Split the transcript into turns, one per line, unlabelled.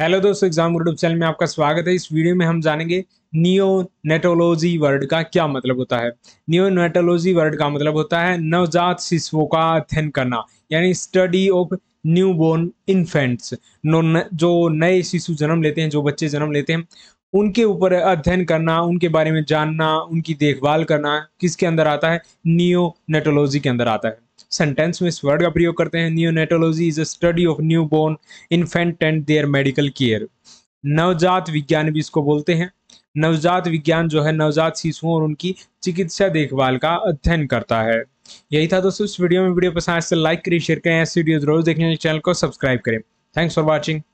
hello दोस्तों exam YouTube channel में आपका स्वागत है इस वीडियो में हम जानेंगे नियोनेटोलॉजी वर्ड का क्या मतलब होता है नियोनेटोलॉजी वर्ड का मतलब होता है नवजात शिशुओं का अध्ययन करना यानी study of newborn infants जो नए शिशु जन्म लेते हैं जो बच्चे जन्म लेते हैं उनके ऊपर अध्ययन करना उनके बारे में जानना उनकी देखभाल करना किसके अंदर आता है नियोनेटोलॉजी के अंदर आता है सेंटेंस में इस वर्ड का प्रयोग करते हैं neonatology is a study of newborn infant and their medical care नवजात विज्ञान भी इसको बोलते हैं नवजात विज्ञान जो है नवजात शिशुओं और उनकी चिकित्सा देखभाल का अध्ययन करता है यही था दोस्तों इस वीडियो में वीडियो पसंद तो लाइक करें शेयर करें ऐसी वीडियो जरूर देखने चैनल को सब्सक्राइब करें थैंक्स फॉर वॉचिंग